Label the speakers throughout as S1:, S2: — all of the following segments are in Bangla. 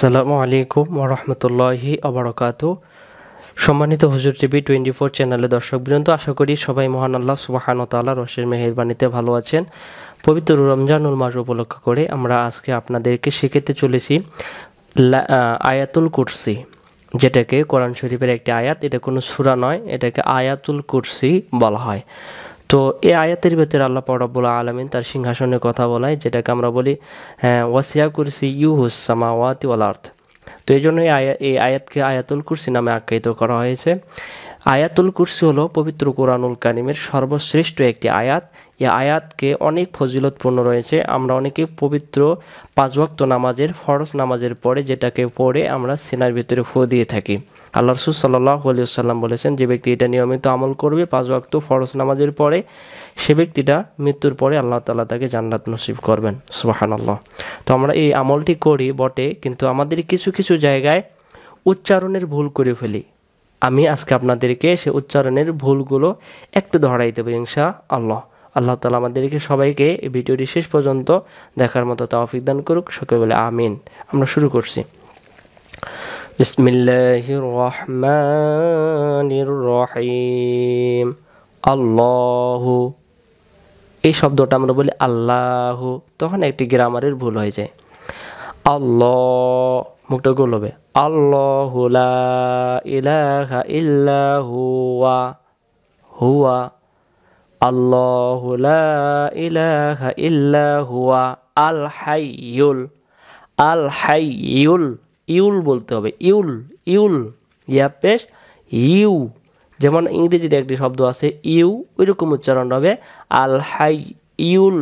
S1: আসসালামু আলাইকুম ওরহমতুল্লাহি আবরকাত সম্মানিত হুজুর টিভি টোয়েন্টি ফোর চ্যানেলে বৃন্দ আশা করি সবাই মহান আল্লাহ সুবাহানতাল্লাহ রশের মেহেরবানিতে ভালো আছেন পবিত্র রমজানুল মাস উপলক্ষ করে আমরা আজকে আপনাদেরকে শিখেতে চলেছি আয়াতুল কুরসি যেটাকে কোরআন শরীফের একটি আয়াত এটা কোনো সুরা নয় এটাকে আয়াতুল কুরসি বলা হয় তো এই আয়াতের ভেতরে আল্লাহ রব্বুল আলমিন তার সিংহাসনের কথা বলায় যেটাকে আমরা বলি হ্যাঁ, ওয়াসিয়া কুরসি ইউহুস সামাওয়াতি ওয়াল আর্থ তো এই জন্য এই আয়াতকে আয়াতুল কুরসি নামে আখ্যায়িত করা হয়েছে আয়াতুল কুরসি হলো পবিত্র কোরআনুল কানিমের সর্বশ্রেষ্ঠ একটি আয়াত এই আয়াতকে অনেক ফজিলতপূর্ণ রয়েছে আমরা অনেকে পবিত্র পাঁচ ওয়াক্ত নামাজের ফরস নামাজের পরে যেটাকে পড়ে আমরা সেনার ভিতরে ফো দিয়ে থাকি আল্লাহ রসুল সাল্লাহ আলিয়াল্লাম বলেছেন যে ব্যক্তি এটা নিয়মিত আমল করবে পাঁচ ওয়াক্ত ফরজ নামাজের পরে সে ব্যক্তিটা মৃত্যুর পরে আল্লাহ তালা তাকে জান্নাত নসিব করবেন সুবাহান আল্লাহ তো আমরা এই আমলটি করি বটে কিন্তু আমাদের কিছু কিছু জায়গায় উচ্চারণের ভুল করে ফেলি আমি আজকে আপনাদেরকে সে উচ্চারণের ভুলগুলো একটু ধরাই দেবো ইংসা আল্লাহ আল্লাহ তালা আমাদেরকে সবাইকে এই ভিডিওটি শেষ পর্যন্ত দেখার মতো তাও দান করুক সকলে বলে আমিন আমরা শুরু করছি بسم الله الرحمن الرحيم الله এই শব্দটা আমরা বলি আল্লাহ তখন একটি গ্রামারের ভুল হয়ে যায় আল্লাহ মুখটা গোল হবে আল্লাহ ইলাহা ইল্লা হুয়া হুয়া আল্লাহ ইলাহা ইল্লা হুয়া আল হাইউল আল হাইয়ুল ইউল বলতে হবে ইউল ইউল ইয়া পেশ ইউ যেমন ইংরেজিতে একটি শব্দ আছে ইউ ওইরকম উচ্চারণ হবে আল হাই ইউল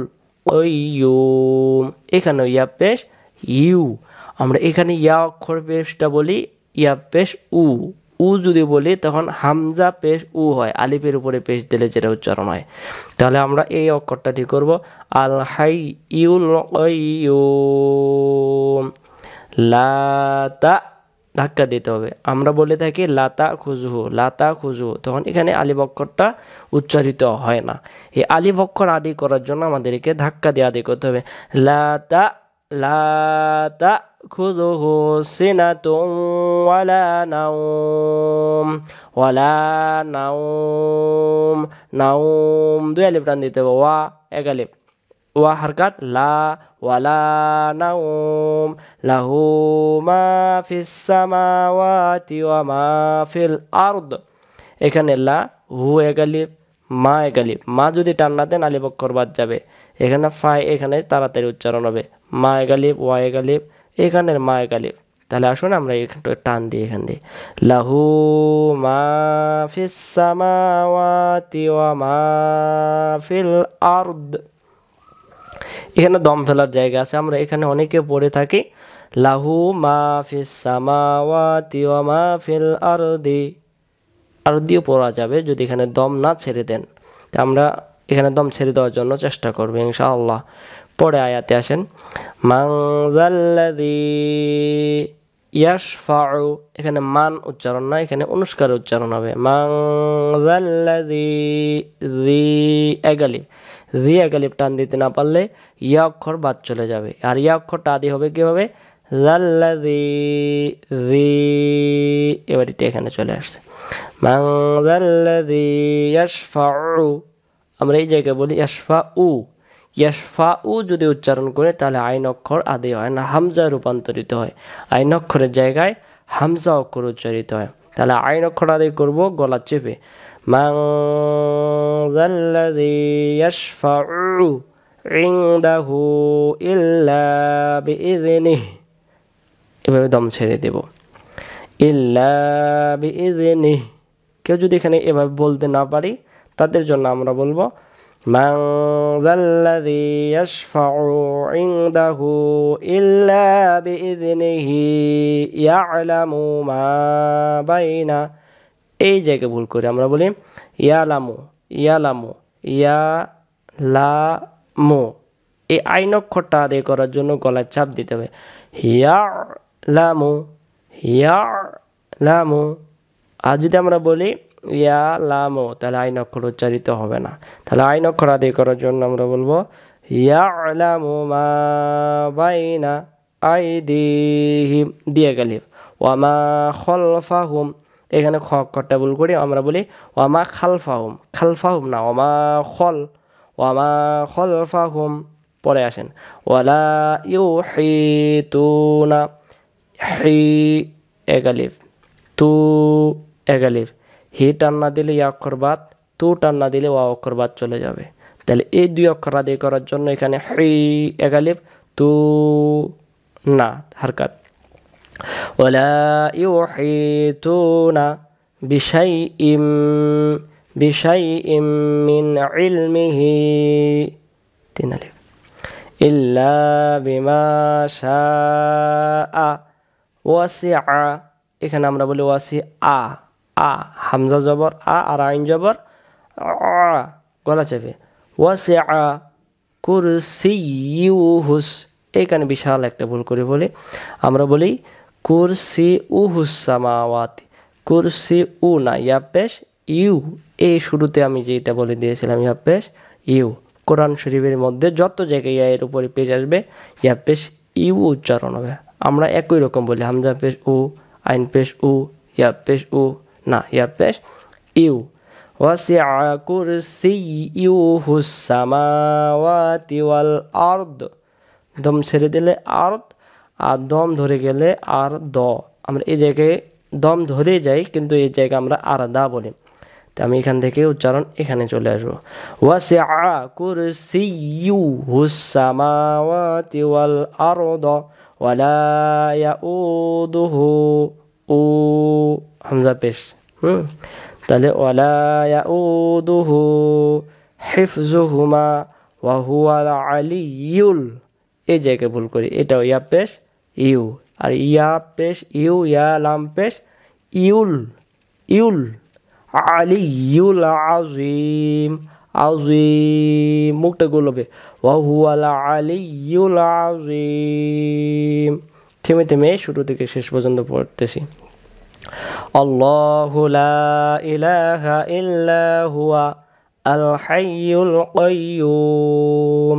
S1: ওইম এখানে ইয়া পেশ ইউ আমরা এখানে ইয়া অক্ষর পেশটা বলি ইয়া পেশ উ উ যদি বলি তখন হামজা পেশ উ হয় আলিফের উপরে পেশ দিলে যেটা উচ্চারণ হয় তাহলে আমরা এই অক্ষরটা ঠিক করবো আল হাই ইউল লাতা ধাক্কা দিতে হবে আমরা বলে থাকি লাতা খুজুহু লাতা খুজুহু তখন এখানে আলিব উচ্চারিত হয় না এই আলিব আদি করার জন্য আমাদেরকে ধাক্কা দিয়ে আদি করতে হবে লাতা লাতা খুজুহু সিনাতুম ওয়ালা নাউম ওয়ালা নাউম নাউম দুই আলিফ টান দিতে হবে ওয়া এক আলিফ ওয়া হরকাত লা ওয়ালা নাউম লাহু মা ফিস সামাওয়াতি ওয়া মা ফিল আরদ এখানে লা হু একালিপ মা একালিপ মা যদি টান না দেন আলিপ অক্ষর যাবে এখানে ফাই এখানে তাড়াতাড়ি উচ্চারণ হবে মা একালিপ ওয়া একালিপ এখানের মা একালিপ তাহলে আসুন আমরা একটু টান দিই এখান দিয়ে লাহু মা ফিস মা ফিল আরদ এখানে দম ফেলার জায়গা আছে আমরা এখানে অনেকে পড়ে থাকি লাহু মা ফিসামাওয়া সামাওয়াতি ফিল আরদি আরদিও পড়া যাবে যদি এখানে দম না ছেড়ে দেন আমরা এখানে দম ছেড়ে দেওয়ার জন্য চেষ্টা করব ইনশাআল্লাহ পরে আয়াতে আসেন মাংজাল্লাদি ইয়াশফাউ এখানে মান উচ্চারণ না এখানে অনুষ্কার উচ্চারণ হবে মাংজাল্লাদি দি এগালি রিয়া গালিব টান দিতে না পারলে ইয়া অক্ষর বাদ চলে যাবে আর ইয়া অক্ষরটা আদি হবে কীভাবে জাল্লাদি রি এবার এটা এখানে চলে আসছে আমরা এই জায়গায় বলি ইয়াসফা উ ইয়াশফা উ যদি উচ্চারণ করে তাহলে আইন অক্ষর আদি হয় না হামজা রূপান্তরিত হয় আইন অক্ষরের জায়গায় হামজা অক্ষর উচ্চারিত হয় তাহলে আইন অক্ষর আদি করবো গলা চেপে من ذا الذي يشفع عنده إلا بإذنه এভাবে দম ছেড়ে দেব ইল্লাবিইযনি কেউ যদি এখানে এভাবে বলতে না পারি তাদের জন্য আমরা বলবো মান যাল্লাযি ইয়াশফাউ ইনদাহু ইল্লাবিইযনিহি ইয়ালামু মা বাইনা এই জায়গায় ভুল করি আমরা বলি ইয়া ইয়ালামু ইয়া লা মো এই আইন অক্ষরটা আদায় করার জন্য গলায় চাপ দিতে হবে হিয়া লামু হিয়া লামু আর যদি আমরা বলি ইয়া লামো তাহলে আইন অক্ষর উচ্চারিত হবে না তাহলে আইন অক্ষর আদায় করার জন্য আমরা বলবো ইয়া লামু মা বাইনা আইদিহিম দিয়ে গেলি ওয়া মা হুম এখানে খ অক্ষরটা ভুল করে আমরা বলি ওয়ামা খালফাহুম খালফাহুম না ওমা খল ওয়ামা ফাহুম পরে আসেন ওয়ালা ইউ হি তু না হি একালিফ তু একালিফ হি টান না দিলে ই অক্ষর বাদ তু টান্না দিলে ওয়া অক্ষর বাদ চলে যাবে তাহলে এই দুই অক্ষর আদায় করার জন্য এখানে হি একালিফ তু না হারকাত ولا يحيطون بشيء بشيء من علمه تنالف إلا بما شاء وسع এখানে আমরা বলি ওয়াসি আ আ হামজা জবর আ আর আইন জবর গলা চেপে ওয়াসি আ কুরসি হুস এখানে বিশাল একটা ভুল করে বলি আমরা বলি কুরসি উহুসামাওয়াতি কুরসি উ না ইয়াপেশ ইউ এই শুরুতে আমি যেটা বলে দিয়েছিলাম ইয়াপেশ ইউ কোরআন শরীফের মধ্যে যত জায়গায় ইয়া এর উপরে পেজ আসবে ইয়াপেশ ইউ উচ্চারণ হবে আমরা একই রকম বলি হামজা পেশ উ আইন পেশ উ ইয়া উ না ইয়া পেশ ইউ ওয়াসিআ ইউ সামাওয়াতি ওয়াল আরদ দম ছেড়ে দিলে আরদ আর দম ধরে গেলে আর দ আমরা এই জায়গায় দম ধরে যাই কিন্তু এই জায়গায় আমরা আর দা বলি তো আমি এখান থেকে উচ্চারণ এখানে চলে আসবো ওয়াসে আ সি ইউ হুসামাওয়াতি ওয়াল দ ওয়ালা দোহো ও হামজা পেশ হুম তাহলে ওয়ালা ইয়াউদুহু হেফজুহুমা ওয়া আলি আলিয়ুল এই জায়গায় ভুল করি এটাও ইয়া পেশ ইউ আর ইয়া পেশ ইউ ইয়া লাম পেশ ইউল ইউল আলি ইউল আজিম আজিম মুখটা গোলবে ওহু আলা আলি ইউল আজিম থেমে থেমে শুরু থেকে শেষ পর্যন্ত পড়তেছি الله لا إله إلا هو الحي القيوم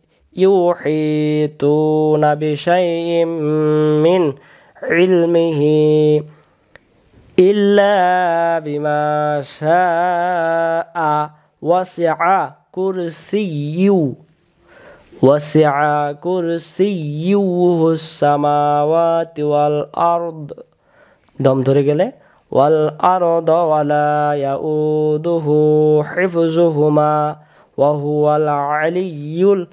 S1: يحيطون بشيء من علمه إلا بما شاء وسع كرسيه وسع كرسيه السماوات والأرض دم ترجله والأرض ولا يؤوده حفظهما وهو العلي العظيم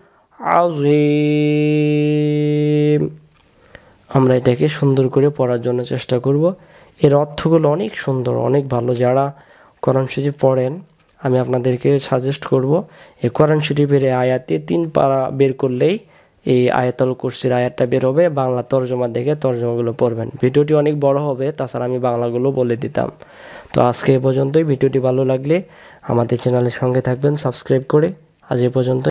S1: আজিম আমরা এটাকে সুন্দর করে পড়ার জন্য চেষ্টা করব এর অর্থগুলো অনেক সুন্দর অনেক ভালো যারা কোরআন শরীফ পড়েন আমি আপনাদেরকে সাজেস্ট করব এই কোরআন শরীফের আয়াতে তিন পারা বের করলেই এই আয়াতল কুরসির আয়াতটা বের হবে বাংলা তর্জমা দেখে তর্জমাগুলো পড়বেন ভিডিওটি অনেক বড় হবে তাছাড়া আমি বাংলাগুলো বলে দিতাম তো আজকে এ পর্যন্তই ভিডিওটি ভালো লাগলে আমাদের চ্যানেলের সঙ্গে থাকবেন সাবস্ক্রাইব করে আজ এ পর্যন্ত